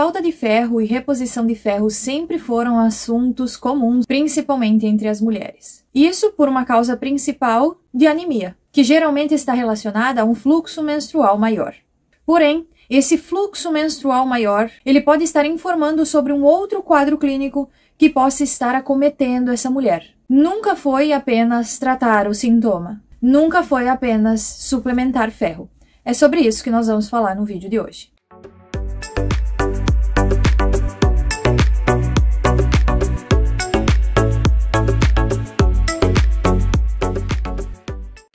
falta de ferro e reposição de ferro sempre foram assuntos comuns, principalmente entre as mulheres. Isso por uma causa principal de anemia, que geralmente está relacionada a um fluxo menstrual maior. Porém, esse fluxo menstrual maior, ele pode estar informando sobre um outro quadro clínico que possa estar acometendo essa mulher. Nunca foi apenas tratar o sintoma, nunca foi apenas suplementar ferro. É sobre isso que nós vamos falar no vídeo de hoje.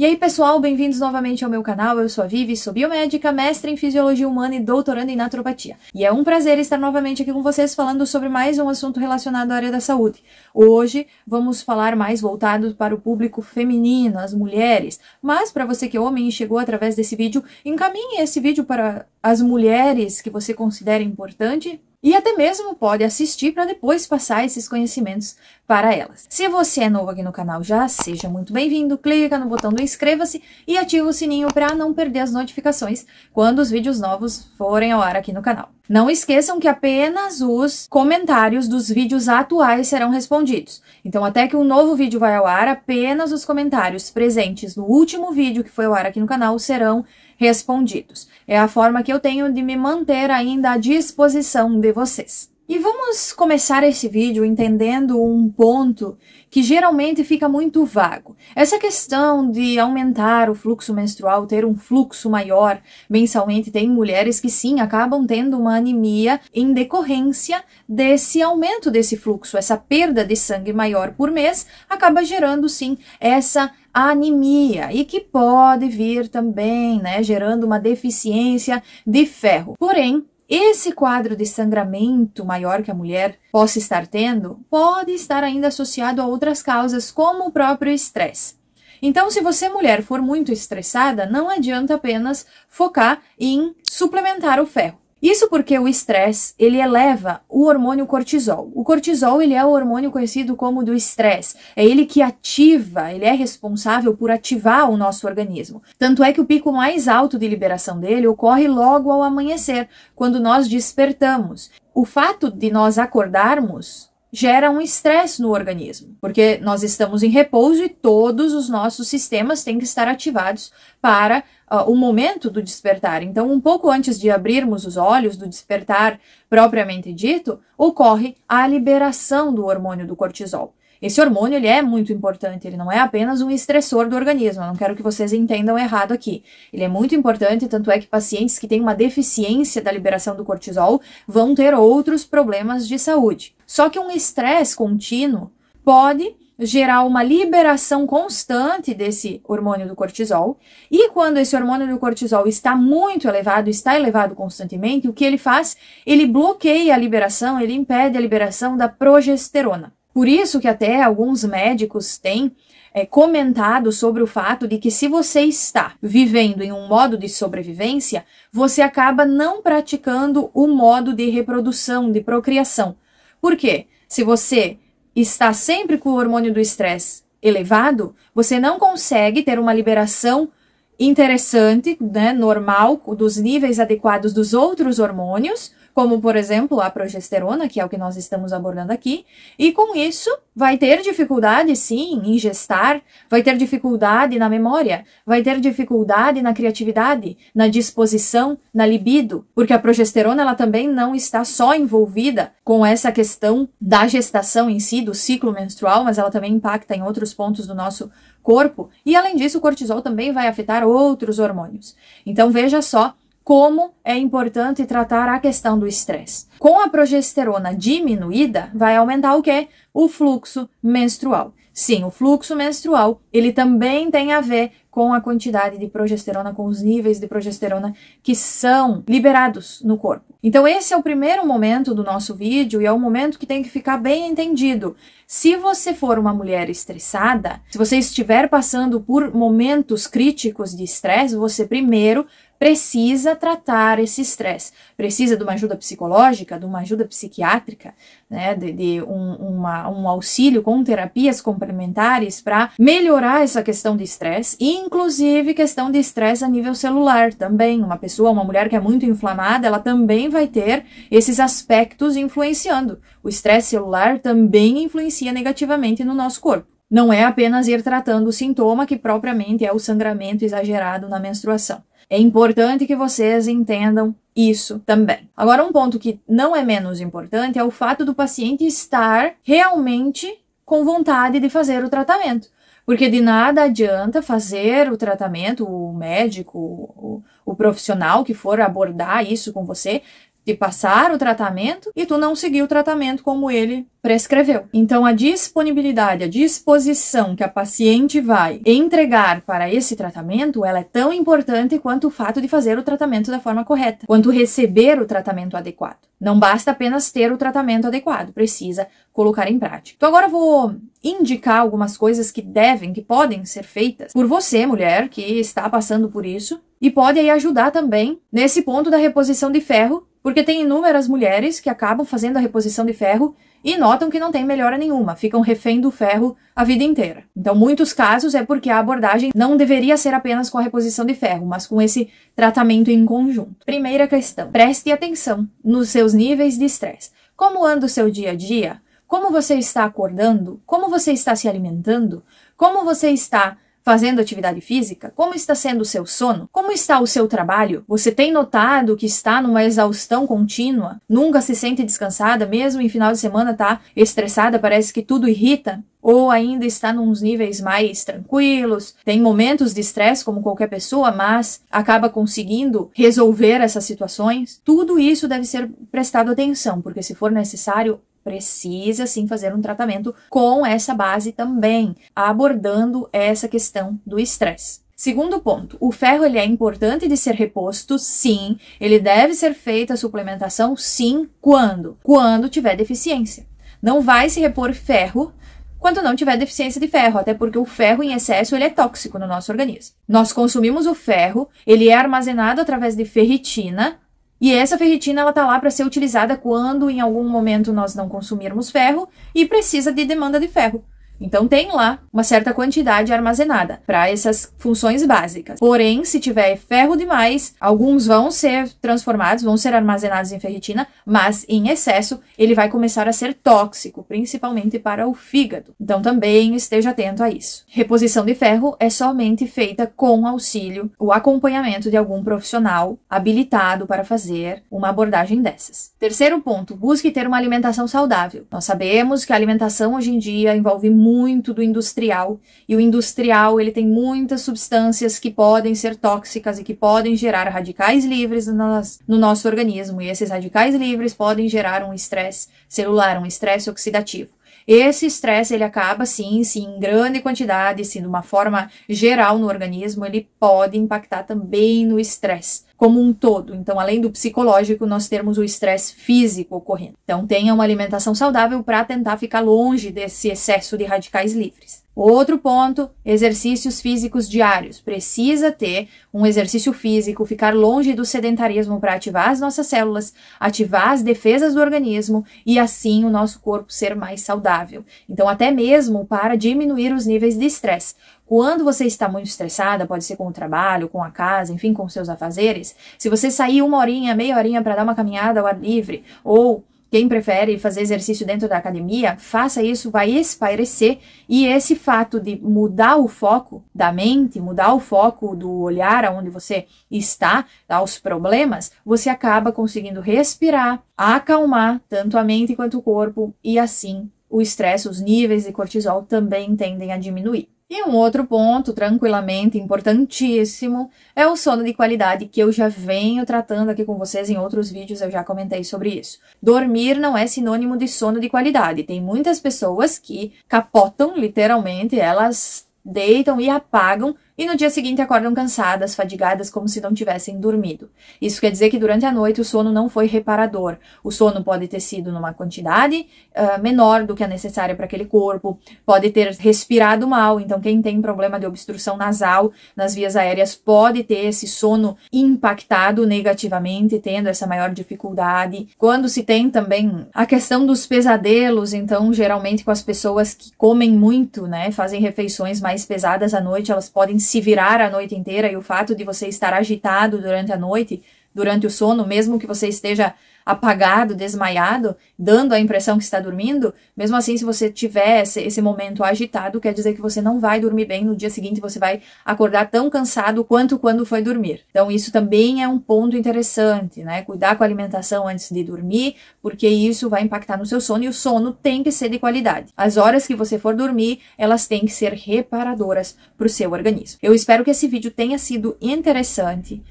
E aí, pessoal, bem-vindos novamente ao meu canal. Eu sou a Vivi, sou biomédica, mestre em fisiologia humana e doutoranda em naturopatia. E é um prazer estar novamente aqui com vocês falando sobre mais um assunto relacionado à área da saúde. Hoje vamos falar mais voltado para o público feminino, as mulheres. Mas para você que é homem e chegou através desse vídeo, encaminhe esse vídeo para as mulheres que você considera importante e até mesmo pode assistir para depois passar esses conhecimentos para elas. Se você é novo aqui no canal já, seja muito bem-vindo, clica no botão do inscreva-se e ativa o sininho para não perder as notificações quando os vídeos novos forem ao ar aqui no canal. Não esqueçam que apenas os comentários dos vídeos atuais serão respondidos. Então, até que um novo vídeo vai ao ar, apenas os comentários presentes no último vídeo que foi ao ar aqui no canal serão respondidos respondidos. É a forma que eu tenho de me manter ainda à disposição de vocês. E vamos começar esse vídeo entendendo um ponto que geralmente fica muito vago. Essa questão de aumentar o fluxo menstrual, ter um fluxo maior mensalmente, tem mulheres que sim acabam tendo uma anemia em decorrência desse aumento desse fluxo, essa perda de sangue maior por mês acaba gerando sim essa anemia e que pode vir também, né, gerando uma deficiência de ferro. Porém, esse quadro de sangramento maior que a mulher possa estar tendo pode estar ainda associado a outras causas, como o próprio estresse. Então, se você, mulher, for muito estressada, não adianta apenas focar em suplementar o ferro. Isso porque o estresse, ele eleva o hormônio cortisol. O cortisol, ele é o hormônio conhecido como do estresse. É ele que ativa, ele é responsável por ativar o nosso organismo. Tanto é que o pico mais alto de liberação dele ocorre logo ao amanhecer, quando nós despertamos. O fato de nós acordarmos gera um estresse no organismo, porque nós estamos em repouso e todos os nossos sistemas têm que estar ativados para uh, o momento do despertar. Então, um pouco antes de abrirmos os olhos, do despertar propriamente dito, ocorre a liberação do hormônio do cortisol. Esse hormônio ele é muito importante, ele não é apenas um estressor do organismo. Eu não quero que vocês entendam errado aqui. Ele é muito importante, tanto é que pacientes que têm uma deficiência da liberação do cortisol vão ter outros problemas de saúde. Só que um estresse contínuo pode gerar uma liberação constante desse hormônio do cortisol. E quando esse hormônio do cortisol está muito elevado, está elevado constantemente, o que ele faz? Ele bloqueia a liberação, ele impede a liberação da progesterona. Por isso que até alguns médicos têm é, comentado sobre o fato de que se você está vivendo em um modo de sobrevivência, você acaba não praticando o modo de reprodução, de procriação. Por quê? Se você está sempre com o hormônio do estresse elevado, você não consegue ter uma liberação interessante, né, normal, dos níveis adequados dos outros hormônios, como por exemplo a progesterona, que é o que nós estamos abordando aqui, e com isso vai ter dificuldade sim em gestar, vai ter dificuldade na memória, vai ter dificuldade na criatividade, na disposição, na libido, porque a progesterona ela também não está só envolvida com essa questão da gestação em si, do ciclo menstrual, mas ela também impacta em outros pontos do nosso corpo, e além disso, o cortisol também vai afetar outros hormônios. Então veja só como é importante tratar a questão do estresse. Com a progesterona diminuída, vai aumentar o que? O fluxo menstrual. Sim, o fluxo menstrual, ele também tem a ver com a quantidade de progesterona, com os níveis de progesterona que são liberados no corpo. Então esse é o primeiro momento do nosso vídeo e é o momento que tem que ficar bem entendido. Se você for uma mulher estressada, se você estiver passando por momentos críticos de estresse, você primeiro precisa tratar esse estresse. Precisa de uma ajuda psicológica, de uma ajuda psiquiátrica, né, de, de um, uma, um auxílio com terapias complementares para melhorar essa questão de estresse, inclusive questão de estresse a nível celular também. Uma pessoa, uma mulher que é muito inflamada, ela também vai ter esses aspectos influenciando. O estresse celular também influencia negativamente no nosso corpo. Não é apenas ir tratando o sintoma que propriamente é o sangramento exagerado na menstruação. É importante que vocês entendam isso também. Agora, um ponto que não é menos importante é o fato do paciente estar realmente com vontade de fazer o tratamento. Porque de nada adianta fazer o tratamento, o médico, o, o profissional que for abordar isso com você, que passar o tratamento e tu não seguiu o tratamento como ele prescreveu. Então a disponibilidade, a disposição que a paciente vai entregar para esse tratamento, ela é tão importante quanto o fato de fazer o tratamento da forma correta, quanto receber o tratamento adequado. Não basta apenas ter o tratamento adequado, precisa colocar em prática. Então agora eu vou indicar algumas coisas que devem, que podem ser feitas por você, mulher, que está passando por isso, e pode aí ajudar também nesse ponto da reposição de ferro porque tem inúmeras mulheres que acabam fazendo a reposição de ferro e notam que não tem melhora nenhuma, ficam refém do ferro a vida inteira. Então, muitos casos é porque a abordagem não deveria ser apenas com a reposição de ferro, mas com esse tratamento em conjunto. Primeira questão: preste atenção nos seus níveis de estresse. Como anda o seu dia a dia? Como você está acordando? Como você está se alimentando? Como você está fazendo atividade física? Como está sendo o seu sono? Como está o seu trabalho? Você tem notado que está numa exaustão contínua? Nunca se sente descansada, mesmo em final de semana tá estressada, parece que tudo irrita? ou ainda está nos níveis mais tranquilos, tem momentos de estresse como qualquer pessoa, mas acaba conseguindo resolver essas situações. Tudo isso deve ser prestado atenção, porque se for necessário, precisa sim fazer um tratamento com essa base também, abordando essa questão do estresse. Segundo ponto, o ferro ele é importante de ser reposto, sim. Ele deve ser feita a suplementação, sim. Quando? Quando tiver deficiência. Não vai se repor ferro quando não tiver deficiência de ferro, até porque o ferro em excesso ele é tóxico no nosso organismo. Nós consumimos o ferro, ele é armazenado através de ferritina, e essa ferritina ela tá lá para ser utilizada quando em algum momento nós não consumirmos ferro e precisa de demanda de ferro. Então tem lá uma certa quantidade armazenada para essas funções básicas. Porém, se tiver ferro demais, alguns vão ser transformados, vão ser armazenados em ferritina, mas em excesso ele vai começar a ser tóxico, principalmente para o fígado. Então também esteja atento a isso. Reposição de ferro é somente feita com auxílio, o acompanhamento de algum profissional habilitado para fazer uma abordagem dessas. Terceiro ponto, busque ter uma alimentação saudável. Nós sabemos que a alimentação hoje em dia envolve muito do industrial e o industrial ele tem muitas substâncias que podem ser tóxicas e que podem gerar radicais livres nas, no nosso organismo e esses radicais livres podem gerar um estresse celular, um estresse oxidativo. Esse estresse ele acaba sim, sim em grande quantidade, sim de uma forma geral no organismo, ele pode impactar também no estresse como um todo. Então, além do psicológico, nós temos o estresse físico ocorrendo. Então, tenha uma alimentação saudável para tentar ficar longe desse excesso de radicais livres. Outro ponto, exercícios físicos diários. Precisa ter um exercício físico, ficar longe do sedentarismo para ativar as nossas células, ativar as defesas do organismo e assim o nosso corpo ser mais saudável. Então, até mesmo para diminuir os níveis de estresse. Quando você está muito estressada, pode ser com o trabalho, com a casa, enfim, com seus afazeres, se você sair uma horinha, meia horinha para dar uma caminhada ao ar livre ou quem prefere fazer exercício dentro da academia, faça isso, vai espairecer. E esse fato de mudar o foco da mente, mudar o foco do olhar aonde você está, aos problemas, você acaba conseguindo respirar, acalmar tanto a mente quanto o corpo, e assim o estresse, os níveis de cortisol também tendem a diminuir. E um outro ponto, tranquilamente importantíssimo, é o sono de qualidade, que eu já venho tratando aqui com vocês em outros vídeos, eu já comentei sobre isso. Dormir não é sinônimo de sono de qualidade. Tem muitas pessoas que capotam, literalmente, elas deitam e apagam e no dia seguinte acordam cansadas, fadigadas, como se não tivessem dormido. Isso quer dizer que durante a noite o sono não foi reparador. O sono pode ter sido numa quantidade uh, menor do que a necessária para aquele corpo, pode ter respirado mal. Então, quem tem problema de obstrução nasal nas vias aéreas pode ter esse sono impactado negativamente, tendo essa maior dificuldade. Quando se tem também a questão dos pesadelos, então, geralmente com as pessoas que comem muito, né, fazem refeições mais pesadas à noite, elas podem se virar a noite inteira e o fato de você estar agitado durante a noite, durante o sono, mesmo que você esteja apagado, desmaiado, dando a impressão que está dormindo, mesmo assim, se você tiver esse, esse momento agitado, quer dizer que você não vai dormir bem no dia seguinte, você vai acordar tão cansado quanto quando foi dormir. Então, isso também é um ponto interessante, né? Cuidar com a alimentação antes de dormir, porque isso vai impactar no seu sono e o sono tem que ser de qualidade. As horas que você for dormir, elas têm que ser reparadoras para o seu organismo. Eu espero que esse vídeo tenha sido interessante.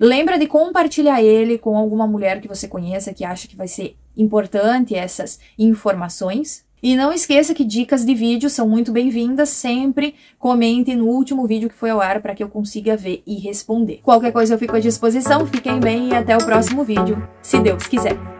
Lembra de compartilhar ele com alguma mulher que você conheça que acha que vai ser importante essas informações. E não esqueça que dicas de vídeo são muito bem-vindas. Sempre comente no último vídeo que foi ao ar para que eu consiga ver e responder. Qualquer coisa eu fico à disposição. Fiquem bem e até o próximo vídeo, se Deus quiser.